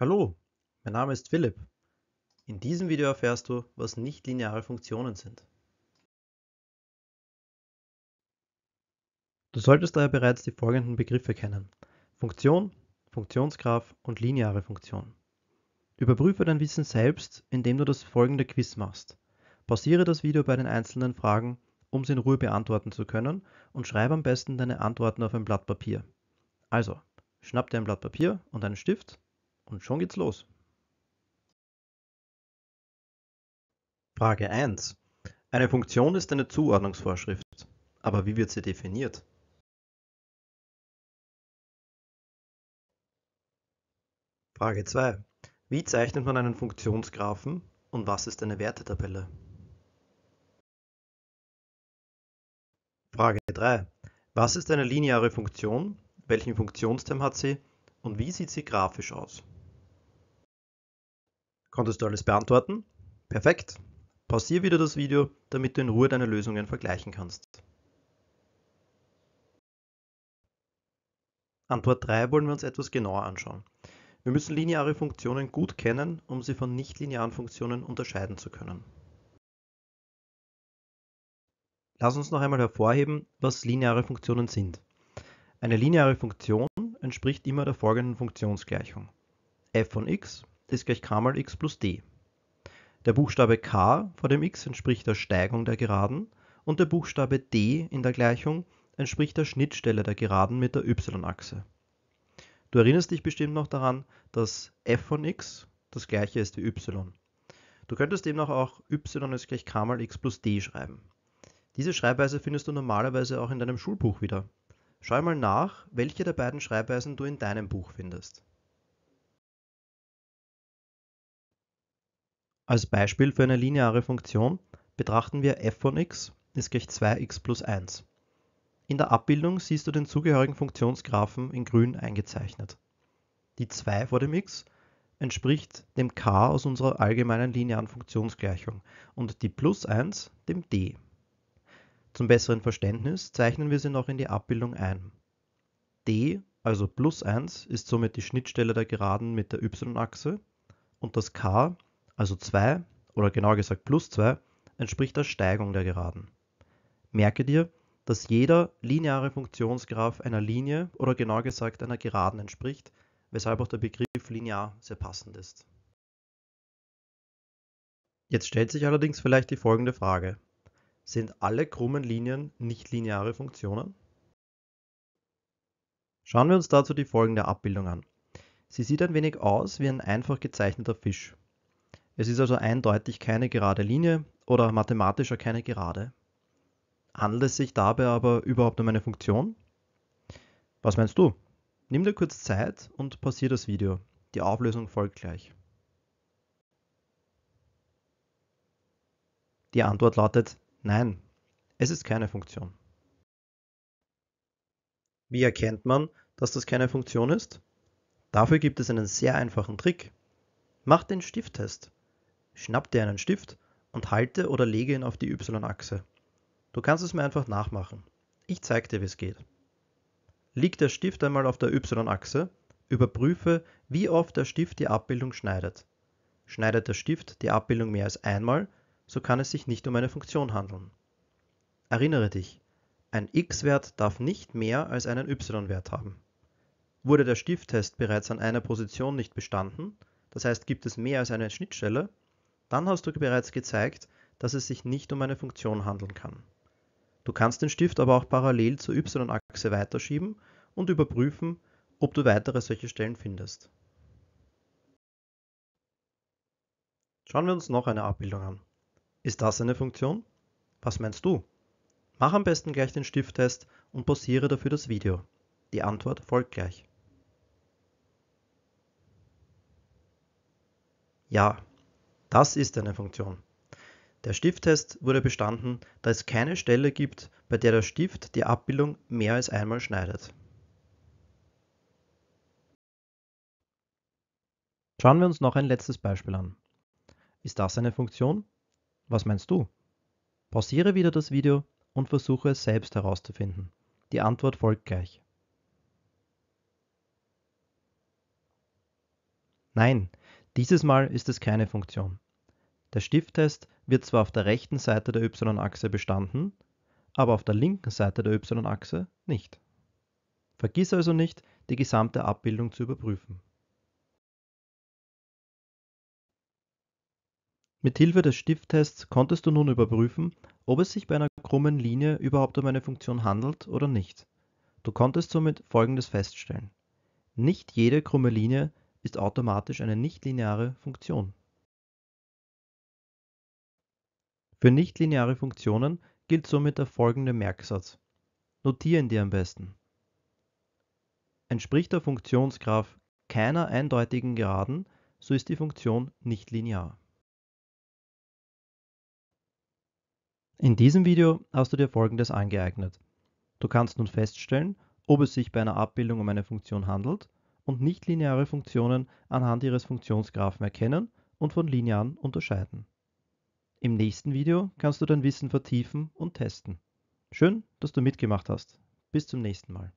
Hallo, mein Name ist Philipp. In diesem Video erfährst du, was nichtlineare Funktionen sind. Du solltest daher bereits die folgenden Begriffe kennen. Funktion, Funktionsgraph und lineare Funktion. Überprüfe dein Wissen selbst, indem du das folgende Quiz machst. Pausiere das Video bei den einzelnen Fragen, um sie in Ruhe beantworten zu können und schreibe am besten deine Antworten auf ein Blatt Papier. Also, schnapp dir ein Blatt Papier und einen Stift und schon geht's los. Frage 1. Eine Funktion ist eine Zuordnungsvorschrift, aber wie wird sie definiert? Frage 2. Wie zeichnet man einen Funktionsgraphen und was ist eine Wertetabelle? Frage 3. Was ist eine lineare Funktion? Welchen Funktionsterm hat sie und wie sieht sie grafisch aus? Konntest du alles beantworten? Perfekt. Pausier wieder das Video, damit du in Ruhe deine Lösungen vergleichen kannst. Antwort 3 wollen wir uns etwas genauer anschauen. Wir müssen lineare Funktionen gut kennen, um sie von nichtlinearen Funktionen unterscheiden zu können. Lass uns noch einmal hervorheben, was lineare Funktionen sind. Eine lineare Funktion entspricht immer der folgenden Funktionsgleichung. f von x ist gleich k mal x plus d. Der Buchstabe k vor dem x entspricht der Steigung der Geraden und der Buchstabe d in der Gleichung entspricht der Schnittstelle der Geraden mit der y-Achse. Du erinnerst dich bestimmt noch daran, dass f von x das gleiche ist wie y. Du könntest demnach auch y ist gleich k mal x plus d schreiben. Diese Schreibweise findest du normalerweise auch in deinem Schulbuch wieder. Schau mal nach, welche der beiden Schreibweisen du in deinem Buch findest. Als Beispiel für eine lineare Funktion betrachten wir f von x ist gleich 2x plus 1. In der Abbildung siehst du den zugehörigen Funktionsgraphen in grün eingezeichnet. Die 2 vor dem x entspricht dem k aus unserer allgemeinen linearen Funktionsgleichung und die plus 1 dem d. Zum besseren Verständnis zeichnen wir sie noch in die Abbildung ein. d, also plus 1, ist somit die Schnittstelle der Geraden mit der y-Achse und das k also 2 oder genauer gesagt plus 2, entspricht der Steigung der Geraden. Merke dir, dass jeder lineare Funktionsgraph einer Linie oder genauer gesagt einer Geraden entspricht, weshalb auch der Begriff linear sehr passend ist. Jetzt stellt sich allerdings vielleicht die folgende Frage. Sind alle krummen Linien nicht lineare Funktionen? Schauen wir uns dazu die folgende Abbildung an. Sie sieht ein wenig aus wie ein einfach gezeichneter Fisch. Es ist also eindeutig keine gerade Linie oder mathematischer keine Gerade. Handelt es sich dabei aber überhaupt um eine Funktion? Was meinst du? Nimm dir kurz Zeit und pausier das Video. Die Auflösung folgt gleich. Die Antwort lautet Nein, es ist keine Funktion. Wie erkennt man, dass das keine Funktion ist? Dafür gibt es einen sehr einfachen Trick. Mach den Stifttest. Schnapp dir einen Stift und halte oder lege ihn auf die Y-Achse. Du kannst es mir einfach nachmachen. Ich zeige dir, wie es geht. Liegt der Stift einmal auf der Y-Achse, überprüfe, wie oft der Stift die Abbildung schneidet. Schneidet der Stift die Abbildung mehr als einmal, so kann es sich nicht um eine Funktion handeln. Erinnere dich, ein x-Wert darf nicht mehr als einen y-Wert haben. Wurde der Stifttest bereits an einer Position nicht bestanden, das heißt gibt es mehr als eine Schnittstelle, dann hast du bereits gezeigt, dass es sich nicht um eine Funktion handeln kann. Du kannst den Stift aber auch parallel zur y-Achse weiterschieben und überprüfen, ob du weitere solche Stellen findest. Schauen wir uns noch eine Abbildung an. Ist das eine Funktion? Was meinst du? Mach am besten gleich den Stifttest und pausiere dafür das Video. Die Antwort folgt gleich. Ja, das ist eine Funktion. Der Stifttest wurde bestanden, da es keine Stelle gibt, bei der der Stift die Abbildung mehr als einmal schneidet. Schauen wir uns noch ein letztes Beispiel an. Ist das eine Funktion? Was meinst du? Pausiere wieder das Video und versuche es selbst herauszufinden. Die Antwort folgt gleich. Nein, dieses Mal ist es keine Funktion. Der Stifttest wird zwar auf der rechten Seite der y-Achse bestanden, aber auf der linken Seite der y-Achse nicht. Vergiss also nicht, die gesamte Abbildung zu überprüfen. Mithilfe des Stifttests konntest du nun überprüfen, ob es sich bei einer krummen Linie überhaupt um eine Funktion handelt oder nicht. Du konntest somit Folgendes feststellen. Nicht jede krumme Linie ist automatisch eine nichtlineare Funktion. Für nichtlineare Funktionen gilt somit der folgende Merksatz. Notieren dir am besten. Entspricht der Funktionsgraph keiner eindeutigen Geraden, so ist die Funktion nicht linear. In diesem Video hast du dir folgendes angeeignet. Du kannst nun feststellen, ob es sich bei einer Abbildung um eine Funktion handelt und nichtlineare Funktionen anhand ihres Funktionsgraphen erkennen und von linearen unterscheiden. Im nächsten Video kannst du dein Wissen vertiefen und testen. Schön, dass du mitgemacht hast. Bis zum nächsten Mal.